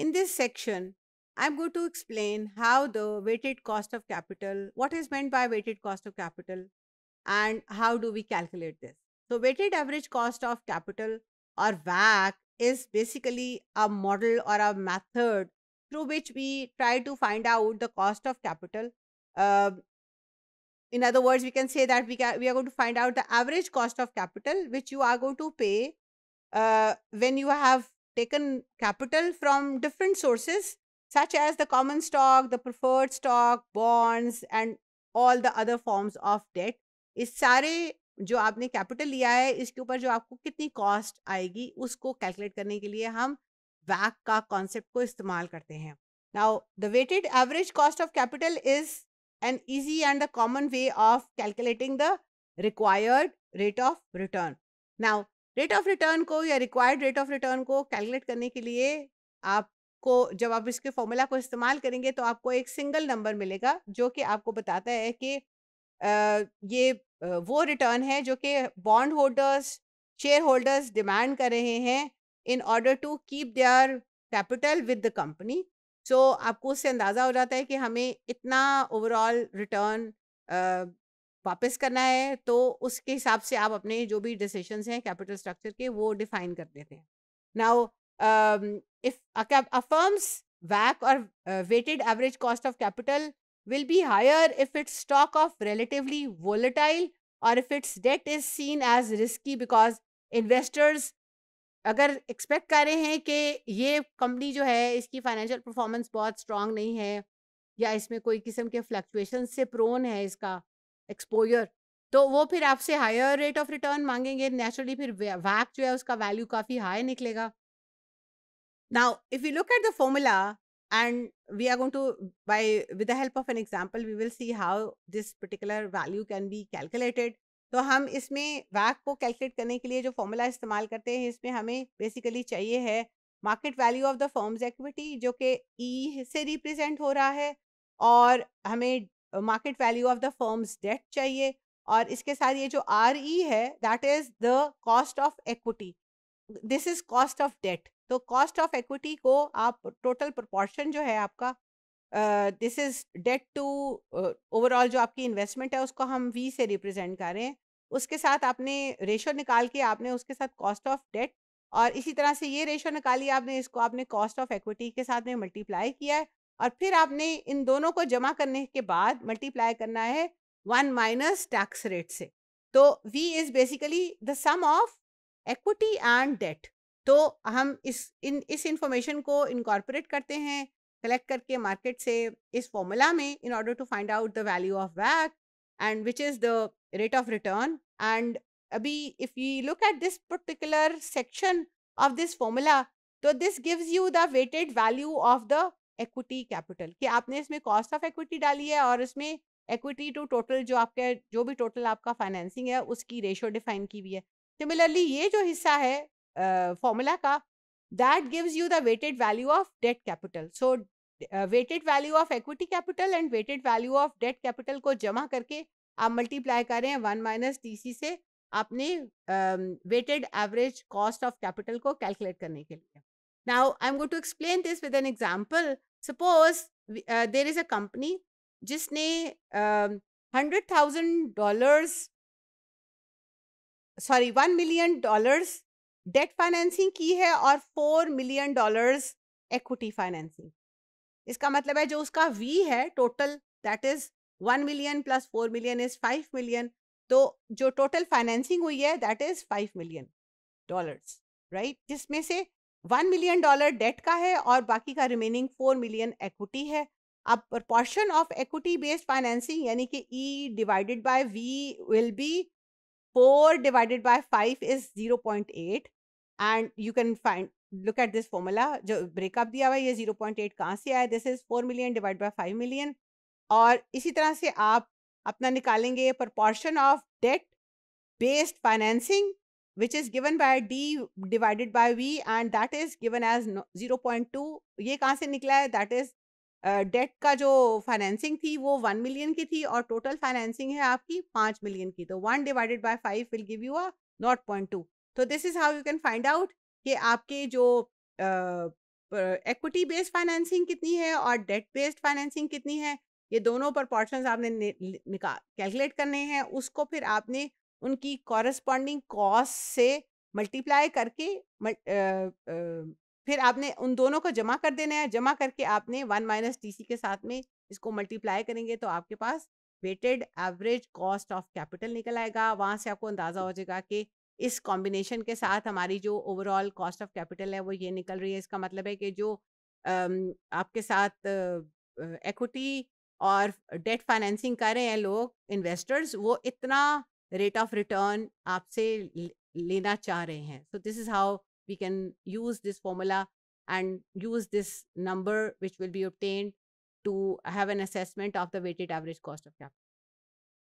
In this section, I'm going to explain how the weighted cost of capital, what is meant by weighted cost of capital and how do we calculate this. So weighted average cost of capital or WACC is basically a model or a method through which we try to find out the cost of capital. Uh, in other words, we can say that we, we are going to find out the average cost of capital which you are going to pay uh, when you have taken capital from different sources such as the common stock, the preferred stock, bonds and all the other forms of debt. इस सारे जो आपने capital लिया है इसके ऊपर जो आपको कितनी कॉस्ट आएगी उसको कैलकुलेट करने के लिए हम वैक का कॉन्सेप्ट को इस्तेमाल करते हैं now the weighted average cost of capital is an easy and the common way of calculating the required rate of return now rate of return को या रिक्वायर्ड रेट ऑफ रिटर्न को कैलकुलेट करने के लिए आपको जब आप इसके फॉर्मूला को इस्तेमाल करेंगे तो आपको एक सिंगल नंबर मिलेगा जो कि आपको बताता है कि आ, ये वो रिटर्न है जो कि bond holders share holders demand कर रहे हैं in order to keep their capital with the company so आपको उससे अंदाज़ा हो जाता है कि हमें इतना ओवरऑल रिटर्न वापस करना है तो उसके हिसाब से आप अपने जो भी डिसीशंस हैं कैपिटल स्ट्रक्चर के वो डिफाइन कर देते हैं नाउ इफ अफर्म्स वैक or weighted average cost of capital will be higher if its stock of relatively volatile or if its debt is seen as risky because investors अगर expect कर रहे हैं कि ये कंपनी जो है इसकी फाइनेंशियल परफॉर्मेंस बहुत स्ट्रांग नहीं है या इसमें कोई किस्म के फ्लक्चुएशन से प्रोन है इसका एक्सपोजर तो वो फिर आपसे हायर रेट ऑफ रिटर्न मांगेंगे नेचुरली फिर वैक जो है उसका वैल्यू काफ़ी हाई निकलेगा now if you look at the formula and we are going to by with the help of an example we will see how this particular value can be calculated तो हम इसमें वैक को calculate करने के लिए जो formula इस्तेमाल करते हैं इसमें हमें बेसिकली चाहिए है market value of the firm's equity जो कि ई e से रिप्रेजेंट हो रहा है और हमें market value of the firm's debt चाहिए और इसके साथ ये जो आर ई e है that is the cost of equity this is cost of debt तो कॉस्ट ऑफ एक्विटी को आप टोटल प्रोपोर्शन जो है आपका this is debt to overall जो आपकी इन्वेस्टमेंट है उसको हम वी से रिप्रेजेंट कर रहे हैं उसके साथ आपने रेशो निकाल के आपने उसके साथ कॉस्ट ऑफ डेट और इसी तरह से ये रेशो निकाली आपने इसको आपने कॉस्ट ऑफ एक्विटी के साथ में मल्टीप्लाई किया है और फिर आपने इन दोनों को जमा करने के बाद मल्टीप्लाई करना है वन माइनस टैक्स रेट से तो V is basically the sum of equity and debt तो हम इस इन इस इंफॉर्मेशन को इनकॉर्पोरेट करते हैं कलेक्ट करके मार्केट से इस फॉर्मूला में in order to find out the value of वैक and which is the rate of return and अभी if you look at this particular section of this formula तो this gives you the weighted value of the equity capital कि आपने इसमें cost of equity डाली है और इसमें equity to total जो आपके जो भी टोटल आपका फाइनेंसिंग है उसकी रेशियो डिफाइन की हुई है सिमिलरली ये जो हिस्सा है फॉर्मूला का that gives you the weighted value of debt capital so weighted value of equity capital and weighted value of debt capital को जमा करके आप मल्टीप्लाई करें वन माइनस टी से अपने weighted average cost of capital को calculate करने के लिए now I am going to explain this with an example suppose there is a company जिसने hundred thousand dollars sorry one million dollars debt financing की है और four million dollars equity financing इसका मतलब है जो उसका वी है total that is one million plus four million is five million तो जो टोटल फाइनेंसिंग हुई है that is five million dollars right जिसमें से वन मिलियन डॉलर डेट का है और बाकी का रिमेनिंग फोर मिलियन एक्विटी है अब proportion of equity based financing यानी कि E divided by V will be four divided by five is zero point eight and you can find look at this formula जो breakup दिया हुआ है ये zero point eight कहाँ से आया this is four million divide by five million और इसी तरह से आप अपना निकालेंगे proportion of debt based financing which is given by d divided by v and that is given as 0.2 ये कहाँ से निकला है that is डेट uh, का जो फाइनेंसिंग थी वो वन मिलियन की थी और टोटल फाइनेंसिंग है आपकी पांच मिलियन की तो one divided by five will give you a naught point two तो this is how you can find out कि आपके जो एक्विटी बेस्ड फाइनेंसिंग कितनी है और डेट बेस्ड फाइनेंसिंग कितनी है ये दोनों पर पोर्शन आपने कैलकुलेट करने हैं उसको फिर आपने उनकी कॉरस्पॉन्डिंग कॉस्ट से मल्टीप्लाई करके मल, आ, आ, फिर आपने उन दोनों को जमा कर देना है जमा करके आपने वन माइनस टी के साथ में इसको मल्टीप्लाई करेंगे तो आपके पास weighted average cost of capital निकल आएगा वहाँ से आपको अंदाज़ा हो जाएगा कि इस कॉम्बिनेशन के साथ हमारी जो ओवरऑल कॉस्ट ऑफ कैपिटल है वो ये निकल रही है इसका मतलब है कि जो आपके साथ एक्विटी और डेट फाइनेंसिंग कर रहे हैं लोग इन्वेस्टर्स वो इतना रेट ऑफ रिटर्न आपसे लेना चाह रहे हैं so this is how we can use this formula and use this number which will be obtained to have an assessment of the weighted average cost of capital.